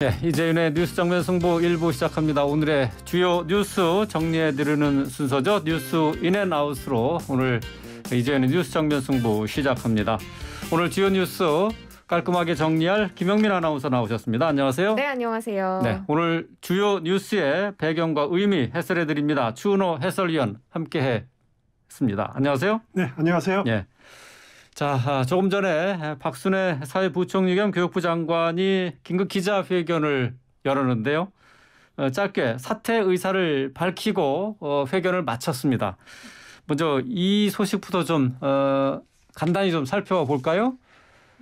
네, 이재윤의 뉴스 정면 승부 1부 시작합니다. 오늘의 주요 뉴스 정리해드리는 순서죠. 뉴스 인앤아웃으로 오늘 이재윤의 뉴스 정면 승부 시작합니다. 오늘 주요 뉴스 깔끔하게 정리할 김영민 아나운서 나오셨습니다. 안녕하세요. 네, 안녕하세요. 네, 오늘 주요 뉴스의 배경과 의미 해설해드립니다. 추은호 해설위원 함께했습니다. 안녕하세요. 네, 안녕하세요. 네. 자, 조금 전에 박순애 사회부총리 겸 교육부 장관이 긴급 기자회견을 열었는데요. 어, 짧게 사퇴 의사를 밝히고 어, 회견을 마쳤습니다. 먼저 이 소식부터 좀 어, 간단히 좀 살펴볼까요?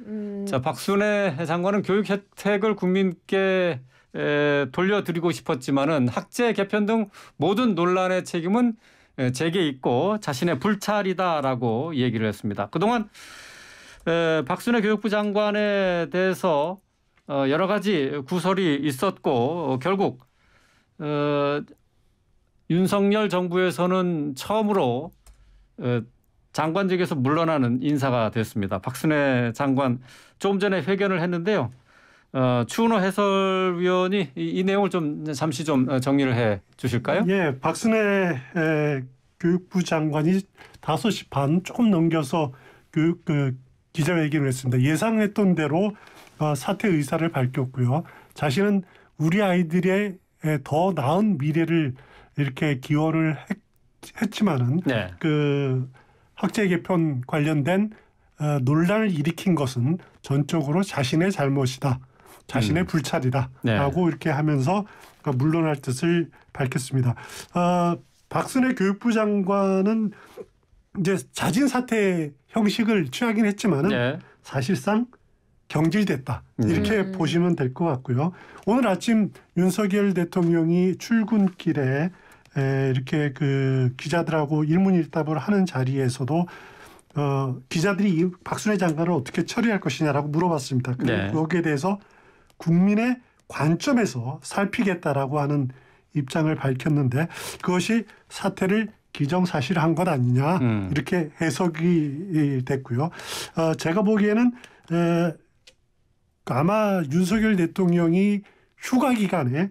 음... 자, 박순애 장관은 교육 혜택을 국민께 에, 돌려드리고 싶었지만은 학제 개편 등 모든 논란의 책임은 예, 제게 있고 자신의 불찰이다라고 얘기를 했습니다. 그동안 박순애 교육부 장관에 대해서 어, 여러 가지 구설이 있었고 어, 결국 어, 윤석열 정부에서는 처음으로 장관직에서 물러나는 인사가 됐습니다. 박순애 장관 조금 전에 회견을 했는데요. 어, 추은호 해설위원이 이, 이, 내용을 좀 잠시 좀 정리를 해 주실까요? 예, 박순애 교육부 장관이 5시 반 조금 넘겨서 교육 그 기자회견을 했습니다. 예상했던 대로 어, 사퇴 의사를 밝혔고요. 자신은 우리 아이들의 더 나은 미래를 이렇게 기원을 했, 지만은그 네. 학제 개편 관련된 어, 논란을 일으킨 것은 전적으로 자신의 잘못이다. 자신의 음. 불찰이다라고 네. 이렇게 하면서 어, 물러날 뜻을 밝혔습니다. 어, 박순애 교육부 장관은 이제 자진 사퇴 형식을 취하긴 했지만은 네. 사실상 경질됐다 음. 이렇게 음. 보시면 될 것 같고요. 오늘 아침 윤석열 대통령이 출근길에 에, 이렇게 그 기자들하고 일문일답을 하는 자리에서도 어, 기자들이 박순애 장관을 어떻게 처리할 것이냐라고 물어봤습니다. 네. 거기에 대해서 국민의 관점에서 살피겠다라고 하는 입장을 밝혔는데 그것이 사태를 기정사실한 것 아니냐 음. 이렇게 해석이 됐고요. 어, 제가 보기에는 에, 아마 윤석열 대통령이 휴가 기간에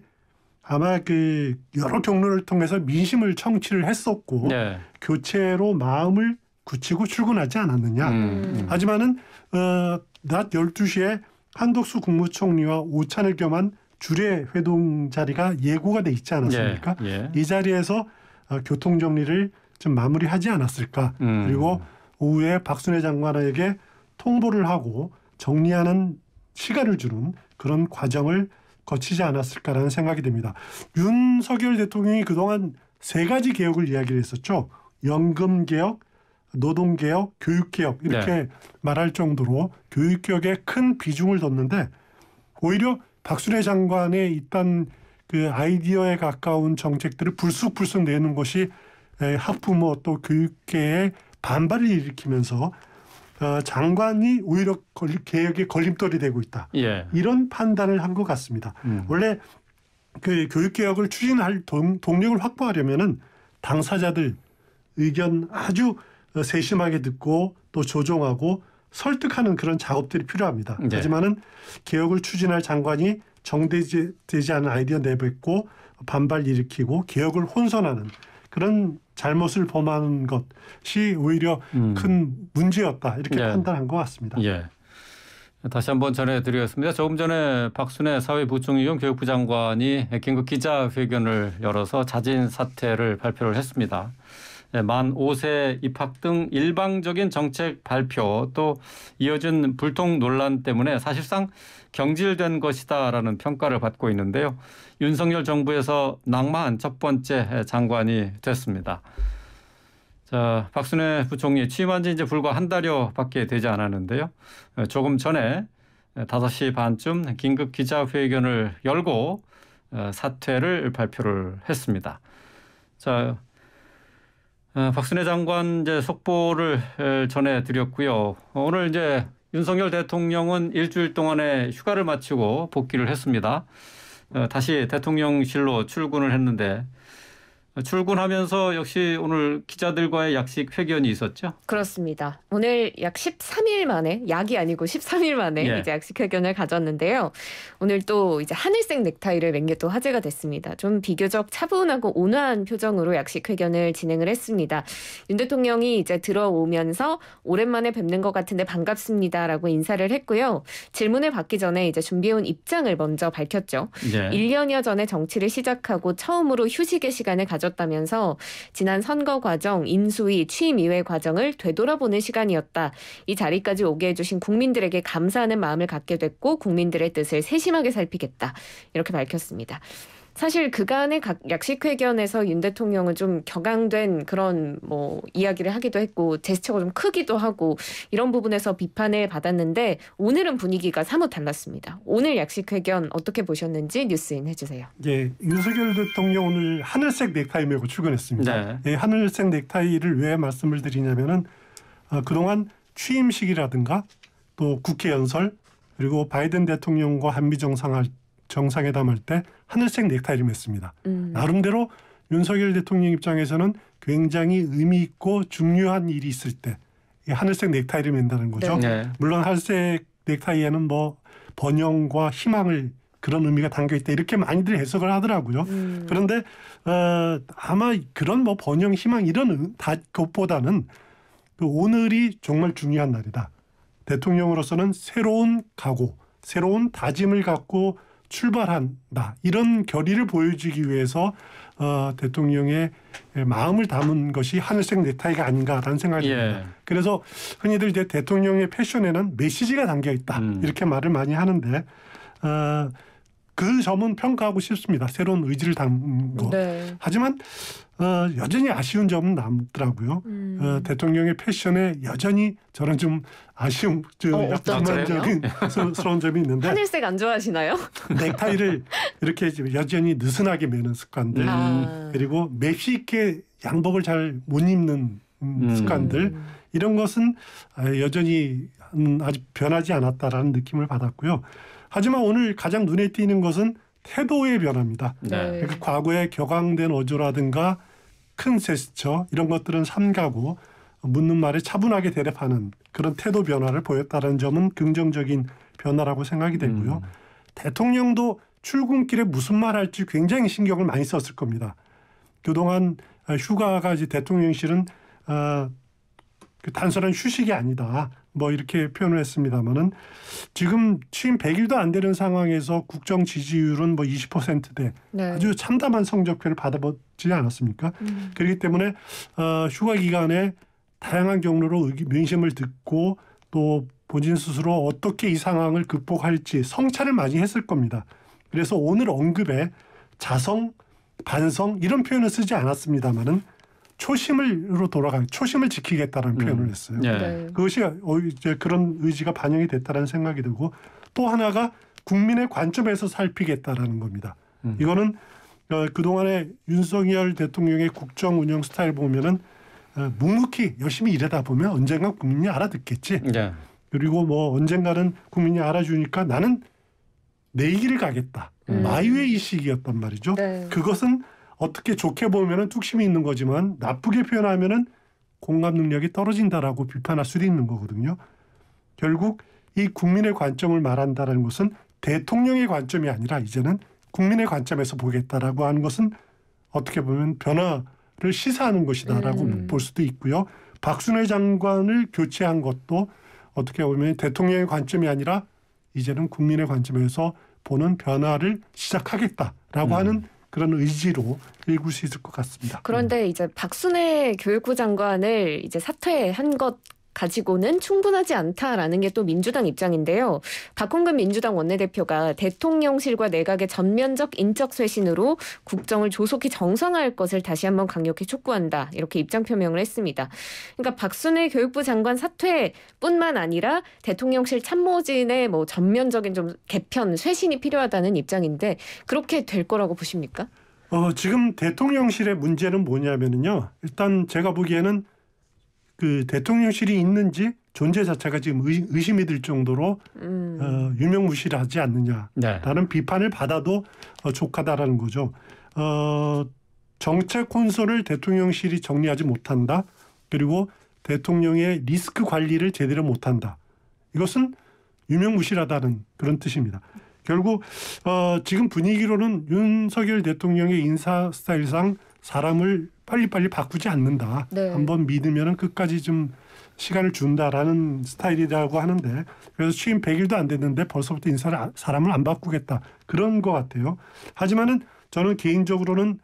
아마 그 여러 경로를 통해서 민심을 청취를 했었고 네. 교체로 마음을 굳히고 출근하지 않았느냐. 음. 하지만은 어, 낮 12시에 한덕수 국무총리와 오찬을 겸한 주례 회동 자리가 예고가 돼 있지 않았습니까? 예, 예. 이 자리에서 어, 교통 정리를 좀 마무리하지 않았을까? 음. 그리고 오후에 박순애 장관에게 통보를 하고 정리하는 시간을 주는 그런 과정을 거치지 않았을까라는 생각이 듭니다. 윤석열 대통령이 그동안 세 가지 개혁을 이야기를 했었죠. 연금 개혁, 노동 개혁, 교육 개혁 이렇게 네. 말할 정도로 교육 개혁에 큰 비중을 뒀는데 오히려 박순애 장관의 일단 그 아이디어에 가까운 정책들을 불쑥불쑥 내는 것이 학부모 또 교육계의 반발을 일으키면서 어, 장관이 오히려 개혁의 걸림돌이 되고 있다. 예. 이런 판단을 한 것 같습니다. 음. 원래 그 교육개혁을 추진할 동, 동력을 확보하려면은 당사자들 의견 아주 어, 세심하게 듣고 또 조정하고 설득하는 그런 작업들이 필요합니다. 네. 하지만은 개혁을 추진할 장관이 정대되지 않은 아이디어 내뱉고 반발 일으키고 개혁을 혼선하는 그런 잘못을 범하 것이 오히려 음. 큰 문제였다 이렇게 네. 판단한 것 같습니다. 예. 다시 한번 전해드리겠습니다. 조금 전에 박순애 사회부총리용 교육부 장관이 긴급 기자회견을 열어서 자진 사퇴를 발표를 했습니다. 네, 만 5세 입학 등 일방적인 정책 발표 또 이어진 불통 논란 때문에 사실상 경질된 것이다라는 평가를 받고 있는데요. 윤석열 정부에서 낭만 첫 번째 장관이 됐습니다. 자, 박순애 부총리 취임한 지 이제 불과 한 달여밖에 되지 않았는데요. 조금 전에 5시 반쯤 긴급 기자회견을 열고 사퇴를 발표를 했습니다. 자, 어, 박순애 장관 이제 속보를 전해드렸고요. 어, 오늘 이제 윤석열 대통령은 일주일 동안의 휴가를 마치고 복귀를 했습니다. 어, 다시 대통령실로 출근을 했는데 출근하면서 역시 오늘 기자들과의 약식 회견이 있었죠? 그렇습니다. 오늘 약 13일 만에 약이 아니고 13일 만에 예. 이제 약식 회견을 가졌는데요. 오늘 또 이제 하늘색 넥타이를 맨 게 또 화제가 됐습니다. 좀 비교적 차분하고 온화한 표정으로 약식 회견을 진행을 했습니다. 윤 대통령이 이제 들어오면서 오랜만에 뵙는 것 같은데 반갑습니다라고 인사를 했고요. 질문을 받기 전에 이제 준비해온 입장을 먼저 밝혔죠. 예. 1년여 전에 정치를 시작하고 처음으로 휴식의 시간을 가졌. 가졌다면서 지난 선거 과정, 인수위, 취임 이외 과정을 되돌아보는 시간이었다. 이 자리까지 오게 해주신 국민들에게 감사하는 마음을 갖게 됐고 국민들의 뜻을 세심하게 살피겠다. 이렇게 밝혔습니다. 사실 그간의 각 약식회견에서 윤 대통령은 좀 격앙된 그런 뭐 이야기를 하기도 했고 제스처가 좀 크기도 하고 이런 부분에서 비판을 받았는데 오늘은 분위기가 사뭇 달랐습니다. 오늘 약식회견 어떻게 보셨는지 뉴스인 해주세요. 예, 윤석열 대통령 오늘 하늘색 넥타이 메고 출근했습니다. 네. 예, 하늘색 넥타이를 왜 말씀을 드리냐면은 아, 그동안 취임식이라든가 또 국회 연설 그리고 바이든 대통령과 한미 정상 정상회담할 때 하늘색 넥타이를 맸습니다. 음. 나름대로 윤석열 대통령 입장에서는 굉장히 의미 있고 중요한 일이 있을 때 하늘색 넥타이를 맨다는 거죠. 네. 네. 물론 하늘색 넥타이에는 뭐 번영과 희망을 그런 의미가 담겨 있다 이렇게 많이들 해석을 하더라고요. 음. 그런데 어, 아마 그런 뭐 번영, 희망 이런 다 것보다는 그 오늘이 정말 중요한 날이다. 대통령으로서는 새로운 각오, 새로운 다짐을 갖고 출발한다 이런 결의를 보여주기 위해서 어, 대통령의 마음을 담은 것이 하늘색 넥타이가 아닌가라는 생각이 예. 듭니다. 그래서 흔히들 이제 대통령의 패션에는 메시지가 담겨 있다 음. 이렇게 말을 많이 하는데 어, 그 점은 평가하고 싶습니다. 새로운 의지를 담은 거. 네. 하지만 어, 여전히 아쉬운 점은 남더라고요. 음. 어, 대통령의 패션에 여전히 저는 좀 아쉬움, 좀 어, 약간 만적인 스러운 점이 있는데 하늘색 안 좋아하시나요? 넥타이를 이렇게 여전히 느슨하게 매는 습관들 아. 그리고 맵시 있게 양복을 잘 못 입는 음, 음. 습관들 이런 것은 아, 여전히 아직 변하지 않았다라는 느낌을 받았고요. 하지만 오늘 가장 눈에 띄는 것은 태도의 변화입니다. 네. 네. 그러니까 과거에 격앙된 어조라든가 큰세스처 이런 것들은 삼가고 묻는 말에 차분하게 대답하는 그런 태도 변화를 보였다는 점은 긍정적인 변화라고 생각이 되고요. 음. 대통령도 출근길에 무슨 말 할지 굉장히 신경을 많이 썼을 겁니다. 그동안 어, 휴가가 이제 대통령실은 어, 그 단순한 휴식이 아니다. 뭐 이렇게 표현을 했습니다마는 지금 취임 100일도 안 되는 상황에서 국정 지지율은 뭐 20%대 네. 아주 참담한 성적표를 받아보지 않았습니까? 음. 그렇기 때문에 어, 휴가 기간에 다양한 경로로 의기, 민심을 듣고 또 본인 스스로 어떻게 이 상황을 극복할지 성찰을 많이 했을 겁니다. 그래서 오늘 언급에 자성, 반성 이런 표현을 쓰지 않았습니다마는 초심을로 돌아가는 초심을 지키겠다는 음. 표현을 했어요. 예. 네. 그것이 이제 그런 의지가 반영이 됐다는 생각이 들고 또 하나가 국민의 관점에서 살피겠다라는 겁니다. 음. 이거는 어, 그동안에 윤석열 대통령의 국정 운영 스타일 보면은 어, 묵묵히 열심히 일하다 보면 언젠가 국민이 알아듣겠지. 네. 그리고 뭐 언젠가는 국민이 알아주니까 나는 내 길을 가겠다. 음. 마이웨이 식이었단 말이죠. 네. 그것은 어떻게 좋게 보면은 뚝심이 있는 거지만 나쁘게 표현하면은 공감 능력이 떨어진다라고 비판할 수도 있는 거거든요. 결국 이 국민의 관점을 말한다라는 것은 대통령의 관점이 아니라 이제는 국민의 관점에서 보겠다라고 하는 것은 어떻게 보면 변화를 시사하는 것이다라고 음. 볼 수도 있고요. 박순애 장관을 교체한 것도 어떻게 보면 대통령의 관점이 아니라 이제는 국민의 관점에서 보는 변화를 시작하겠다라고 음. 하는 그런 의지로 읽을 수 있을 것 같습니다. 그런데 이제 박순애 교육부 장관을 이제 사퇴한 것 가지고는 충분하지 않다라는 게 또 민주당 입장인데요. 박홍근 민주당 원내대표가 대통령실과 내각의 전면적 인적 쇄신으로 국정을 조속히 정상화할 것을 다시 한번 강력히 촉구한다. 이렇게 입장 표명을 했습니다. 그러니까 박순애 교육부 장관 사퇴뿐만 아니라 대통령실 참모진의 뭐 전면적인 좀 개편, 쇄신이 필요하다는 입장인데 그렇게 될 거라고 보십니까? 어, 지금 대통령실의 문제는 뭐냐면요. 일단 제가 보기에는 그 대통령실이 있는지 존재 자체가 지금 의, 심이들 정도로 음. 어, 유명무실하지 않느냐라는 네. 비판을 받아도 어, 족하다라는 거죠. 어, 정책 콘솔을 대통령실이 정리하지 못한다. 그리고 대통령의 리스크 관리를 제대로 못한다. 이것은 유명무실하다는 그런 뜻입니다. 결국 어, 지금 분위기로는 윤석열 대통령의 인사 스타일상 사람을 빨리빨리 바꾸지 않는다. 네. 한번 믿으면 끝까지 좀 시간을 준다라는 스타일이라고 하는데 그래서 취임 100일도 안 됐는데 벌써부터 인사를 사람을 안 바꾸겠다 그런 것 같아요. 하지만은 저는 개인적으로는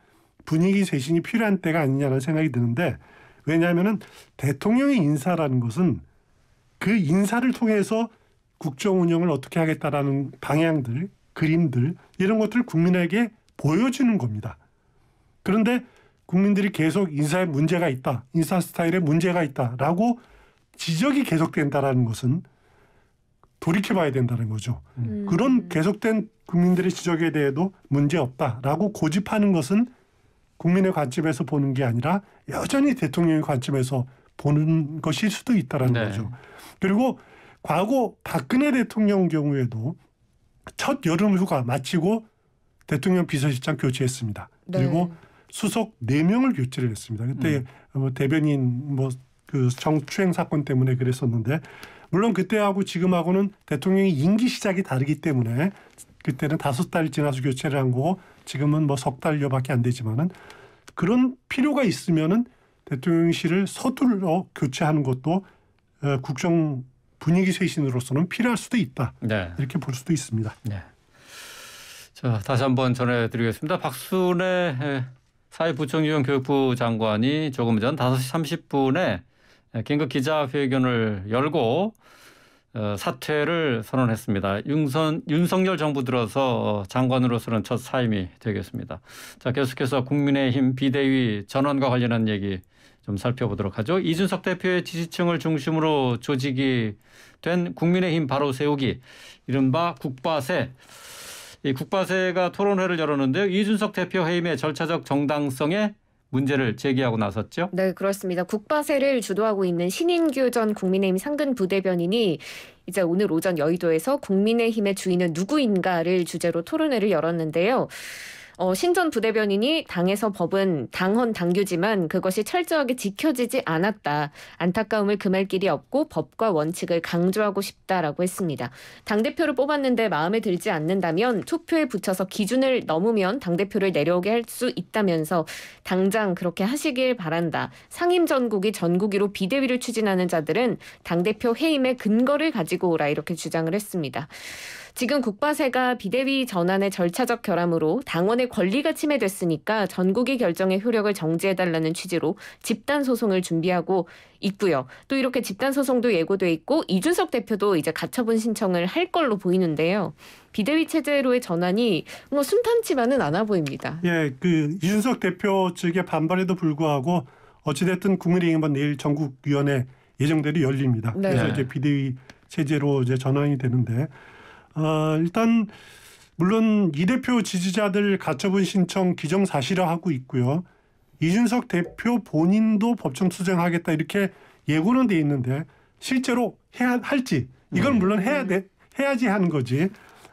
분위기 쇄신이 필요한 때가 아니냐는 생각이 드는데 왜냐하면은 대통령의 인사라는 것은 그 인사를 통해서 국정 운영을 어떻게 하겠다라는 방향들, 그림들 이런 것들을 국민에게 보여주는 겁니다. 그런데 국민들이 계속 인사에 문제가 있다. 인사 스타일에 문제가 있다라고 지적이 계속된다라는 것은 돌이켜봐야 된다는 거죠. 음. 음. 그런 계속된 국민들의 지적에 대해도 문제 없다라고 고집하는 것은 국민의 관점에서 보는 게 아니라 여전히 대통령의 관점에서 보는 것일 수도 있다라는 네. 거죠. 그리고 과거 박근혜 대통령 경우에도 첫 여름 휴가 마치고 대통령 비서실장 교체했습니다. 네. 그리고 수석 4명을 교체를 했습니다. 그때 음. 뭐 대변인 뭐그 정추행 사건 때문에 그랬었는데 물론 그때하고 지금하고는 대통령이 임기 시작이 다르기 때문에 그때는 다섯 달 지나서 교체를 한 거고 지금은 뭐 석 달여밖에 안 되지만은 그런 필요가 있으면은 대통령실을 서둘러 교체하는 것도 어, 국정 분위기 쇄신으로서는 필요할 수도 있다. 네. 이렇게 볼 수도 있습니다. 네. 자 다시 한번 전해드리겠습니다. 박순애 예, 사회부총리원 교육부 장관이 조금 전 5시 30분에 긴급 기자회견을 열고 어, 사퇴를 선언했습니다. 윤선, 윤석열 정부 들어서 어, 장관으로서는 첫 사임이 되겠습니다. 자, 계속해서 국민의힘 비대위 전원과 관련한 얘기 좀 살펴보도록 하죠. 이준석 대표의 지지층을 중심으로 조직이 된 국민의힘 바로 세우기, 이른바 국바세. 이 국바세가 토론회를 열었는데요. 이준석 대표 해임의 절차적 정당성에 문제를 제기하고 나섰죠. 네, 그렇습니다. 국바세를 주도하고 있는 신인규 전 국민의힘 상근 부대변인이 이제 오늘 오전 여의도에서 국민의힘의 주인은 누구인가를 주제로 토론회를 열었는데요. 어, 신전 부대변인이 당에서 법은 당헌 당규지만 그것이 철저하게 지켜지지 않았다. 안타까움을 금할 길이 없고 법과 원칙을 강조하고 싶다라고 했습니다. 당대표를 뽑았는데 마음에 들지 않는다면 투표에 붙여서 기준을 넘으면 당대표를 내려오게 할 수 있다면서 당장 그렇게 하시길 바란다. 상임 전국이 전국위로 비대위를 추진하는 자들은 당대표 해임의 근거를 가지고 오라 이렇게 주장을 했습니다. 지금 국바세가 비대위 전환의 절차적 결함으로 당원의 권리가 침해됐으니까 전국의 결정의 효력을 정지해달라는 취지로 집단 소송을 준비하고 있고요. 또 이렇게 집단 소송도 예고돼 있고 이준석 대표도 이제 가처분 신청을 할 걸로 보이는데요. 비대위 체제로의 전환이 뭐 순탄치만은 않아 보입니다. 예, 그 이준석 대표 측의 반발에도 불구하고 어찌됐든 국민의힘은 내일 전국위원회 예정대로 열립니다. 네. 그래서 이제 비대위 체제로 이제 전환이 되는데 어, 일단 물론 이 대표 지지자들 가처분 신청 기정사실화하고 있고요. 이준석 대표 본인도 법정 투쟁하겠다 이렇게 예고는 돼 있는데 실제로 해야 할지 이건 네. 물론 해야 돼 해야지 하는 거지.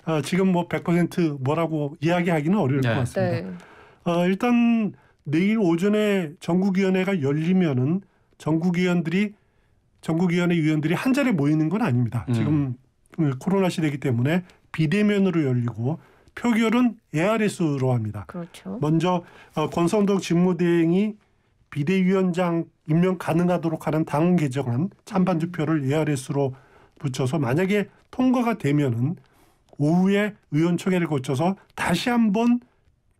어, 지금 뭐 100% 뭐라고 이야기하기는 어려울 네. 것 같습니다. 어, 일단 내일 오전에 전국위원회가 열리면은 전국위원들이 전국위원회 위원들이 한 자리에 모이는 건 아닙니다. 지금 음. 그 코로나 시대이기 때문에 비대면으로 열리고 표결은 ARS로 합니다. 그렇죠. 먼저 어, 권성동 직무대행이 비대위원장 임명 가능하도록 하는 당 개정안 찬반 투표를 ARS로 붙여서 만약에 통과가 되면은 오후에 의원총회를 거쳐서 다시 한번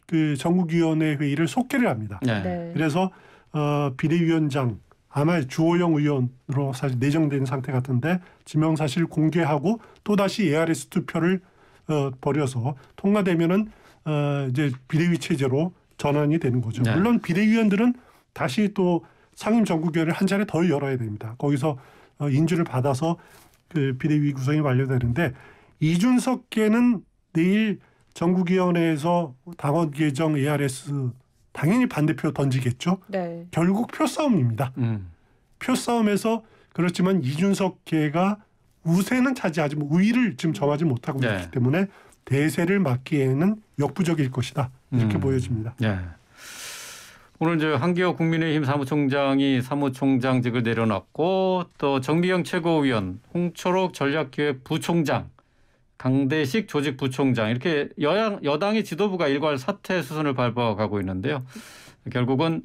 그 전국위원회 회의를 속개를 합니다. 네. 네. 그래서 어, 비대위원장 아마 주호영 의원으로 사실 내정된 상태 같은데 지명 사실 공개하고 또다시 ARS 투표를 어, 벌여서 통과되면은 어, 이제 비대위 체제로 전환이 되는 거죠. 네. 물론 비대위원들은 다시 또 상임 전국회를한 차례 더 열어야 됩니다. 거기서 어, 인준을 받아서 그 비대위 구성이 완료되는데 이준석계는 내일 전국위원회에서 당원 개정 ARS 당연히 반대표 던지겠죠. 네. 결국 표싸움입니다. 음. 표싸움에서 그렇지만 이준석 계가 우세는 차지하지 뭐 우위를 지금 점하지 못하고 네. 있기 때문에 대세를 막기에는 역부족일 것이다 이렇게 음. 보여집니다. 네. 오늘 이제 한기호 국민의힘 사무총장이 사무총장직을 내려놨고 또 정미영 최고위원, 홍초록 전략기획 부총장 강대식 조직부총장 이렇게 여야, 여당의 지도부가 일괄 사퇴 수순을 밟아가고 있는데요. 결국은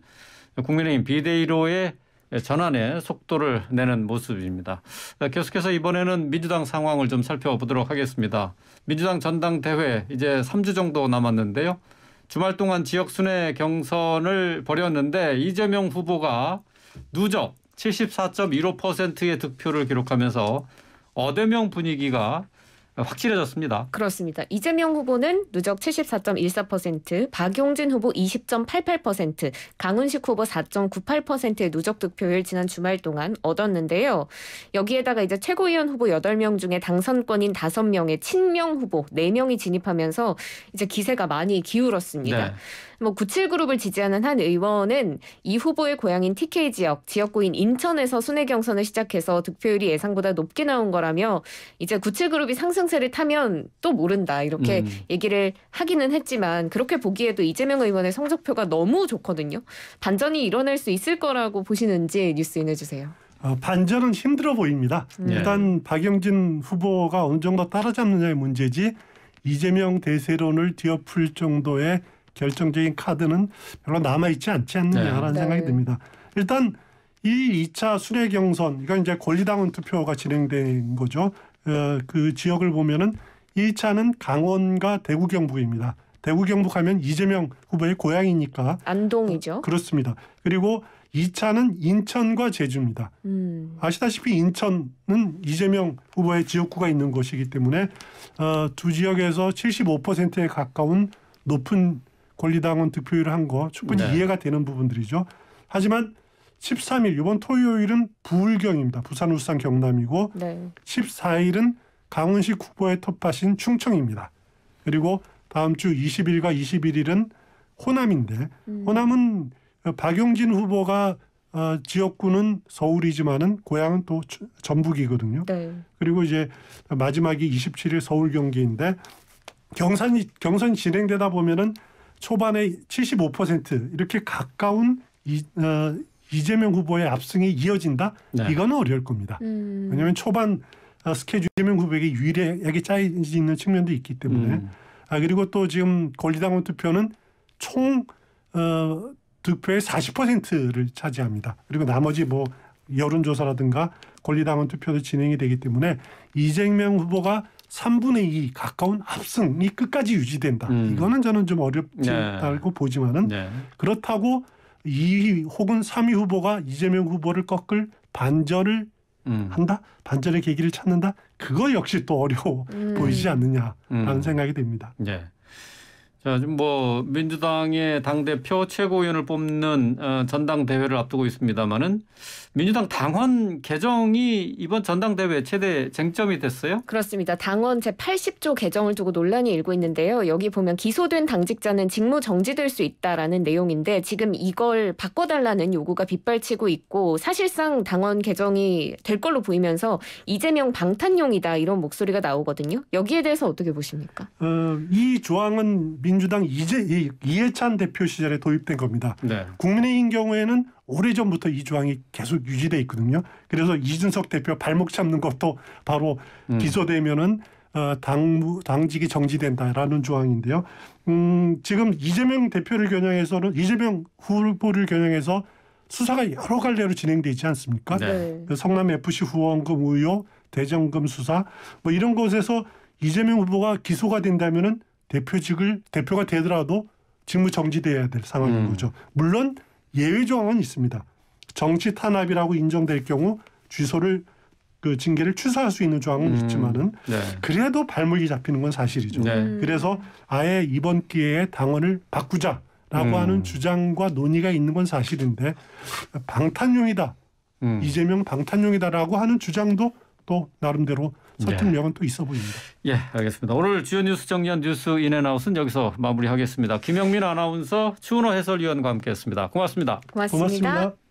국민의힘 비대위로의 전환의 속도를 내는 모습입니다. 계속해서 이번에는 민주당 상황을 좀 살펴보도록 하겠습니다. 민주당 전당대회 이제 3주 정도 남았는데요. 주말 동안 지역 순회 경선을 벌였는데 이재명 후보가 누적 74.15%의 득표를 기록하면서 어대명 분위기가 확실해졌습니다. 그렇습니다. 이재명 후보는 누적 74.14%, 박용진 후보 20.88%, 강훈식 후보 4.98%의 누적 득표율 지난 주말 동안 얻었는데요. 여기에다가 이제 최고위원 후보 8명 중에 당선권인 5명의 친명 후보 4명이 진입하면서 이제 기세가 많이 기울었습니다. 네. 뭐 97그룹을 지지하는 한 의원은 이 후보의 고향인 TK 지역, 지역구인 인천에서 순회 경선을 시작해서 득표율이 예상보다 높게 나온 거라며 이제 97그룹이 상승세를 타면 또 모른다 이렇게 음. 얘기를 하기는 했지만 그렇게 보기에도 이재명 의원의 성적표가 너무 좋거든요. 반전이 일어날 수 있을 거라고 보시는지 뉴스 인해주세요. 어, 반전은 힘들어 보입니다. 네. 일단 박영진 후보가 어느 정도 따라잡느냐의 문제지 이재명 대세론을 뒤엎을 정도의 결정적인 카드는 별로 남아 있지 않지 않느냐라는 네. 생각이 네. 듭니다. 일단 이 2차 순회 경선 이건 이제 권리당원 투표가 진행된 거죠. 어, 그 지역을 보면은 2차는 강원과 대구 경북입니다. 대구 경북하면 이재명 후보의 고향이니까 안동이죠. 그렇습니다. 그리고 2차는 인천과 제주입니다. 음. 아시다시피 인천은 이재명 후보의 지역구가 있는 곳이기 때문에 어, 두 지역에서 75%에 가까운 높은 권리당원 득표율을 한 거 충분히 네. 이해가 되는 부분들이죠. 하지만 13일 이번 토요일은 부울경입니다. 부산, 울산, 경남이고 네. 14일은 강원시 국보에 텃밭인 충청입니다. 그리고 다음 주 20일과 21일은 호남인데 음. 호남은 박용진 후보가 어, 지역구는 서울이지만은 고향은 또 전북이거든요. 네. 그리고 이제 마지막이 27일 서울 경기인데 경선이 경선 진행되다 보면은 초반에 75% 이렇게 가까운 이, 어, 이재명 후보의 압승이 이어진다? 네. 이는 어려울 겁니다. 음. 왜냐하면 초반 어, 스케줄 이재명 후보에게 유리하게 짜여져 있는 측면도 있기 때문에 음. 아, 그리고 또 지금 권리당원 투표는 총 어, 득표의 40%를 차지합니다. 그리고 나머지 뭐 여론조사라든가 권리당원 투표도 진행이 되기 때문에 이재명 후보가 삼분의이 가까운 압승이 끝까지 유지된다. 음. 이거는 저는 좀 어렵다고 네. 보지만은 네. 그렇다고 2위 혹은 3위 후보가 이재명 후보를 꺾을 반전을 음. 한다? 반전의 계기를 찾는다? 그거 역시 또 어려워 음. 보이지 않느냐라는 음. 생각이 듭니다. 네. 자, 지금 뭐 민주당의 당 대표 최고위원을 뽑는 어, 전당대회를 앞두고 있습니다마는 민주당 당원 개정이 이번 전당대회 최대 쟁점이 됐어요? 그렇습니다. 당원 제 80조 개정을 두고 논란이 일고 있는데요. 여기 보면 기소된 당직자는 직무 정지될 수 있다라는 내용인데 지금 이걸 바꿔달라는 요구가 빗발치고 있고 사실상 당원 개정이 될 걸로 보이면서 이재명 방탄용이다 이런 목소리가 나오거든요. 여기에 대해서 어떻게 보십니까? 어, 이 조항은 민 민주당 이제 이해찬 대표 시절에 도입된 겁니다. 네. 국민의힘 경우에는 오래전부터 이 조항이 계속 유지돼 있거든요. 그래서 이준석 대표 발목 잡는 것도 바로 음. 기소되면은 어, 당, 당직이 정지된다라는 조항인데요. 음, 지금 이재명 대표를 겨냥해서는 이재명 후보를 겨냥해서 수사가 여러 갈래로 진행돼 지 않습니까? 네. 그 성남 FC 후원금 의혹, 대정금 수사 뭐 이런 곳에서 이재명 후보가 기소가 된다면은 대표직을 대표가 되더라도 직무 정지돼야 될 상황인 음. 거죠. 물론 예외 조항은 있습니다. 정치 탄압이라고 인정될 경우 주소를 그 징계를 취소할 수 있는 조항은 음. 있지만은 네. 그래도 발목이 잡히는 건 사실이죠. 네. 음. 그래서 아예 이번 기회에 당원을 바꾸자라고 음. 하는 주장과 논의가 있는 건 사실인데 방탄용이다. 음. 이재명 방탄용이다라고 하는 주장도 또 나름대로 네. 설득력은 네. 또 있어 보입니다. 예, 알겠습니다. 오늘 주요 뉴스 정리한 뉴스 인앤아웃은 여기서 마무리하겠습니다. 김영민 아나운서, 추은호 해설위원과 함께했습니다. 고맙습니다. 고맙습니다. 고맙습니다.